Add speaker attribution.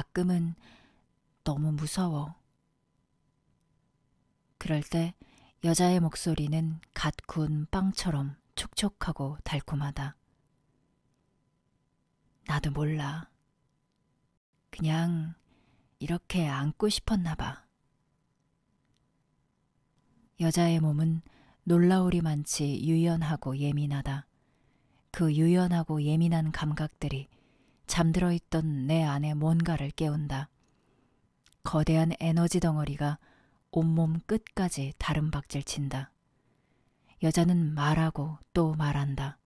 Speaker 1: 가끔은 너무 무서워. 그럴 때 여자의 목소리는 갓 구운 빵처럼 촉촉하고 달콤하다. 나도 몰라. 그냥 이렇게 안고 싶었나 봐. 여자의 몸은 놀라우리만치 유연하고 예민하다. 그 유연하고 예민한 감각들이 잠들어 있던 내 안에 뭔가를 깨운다. 거대한 에너지 덩어리가 온몸 끝까지 다른 박질 친다. 여자는 말하고 또 말한다.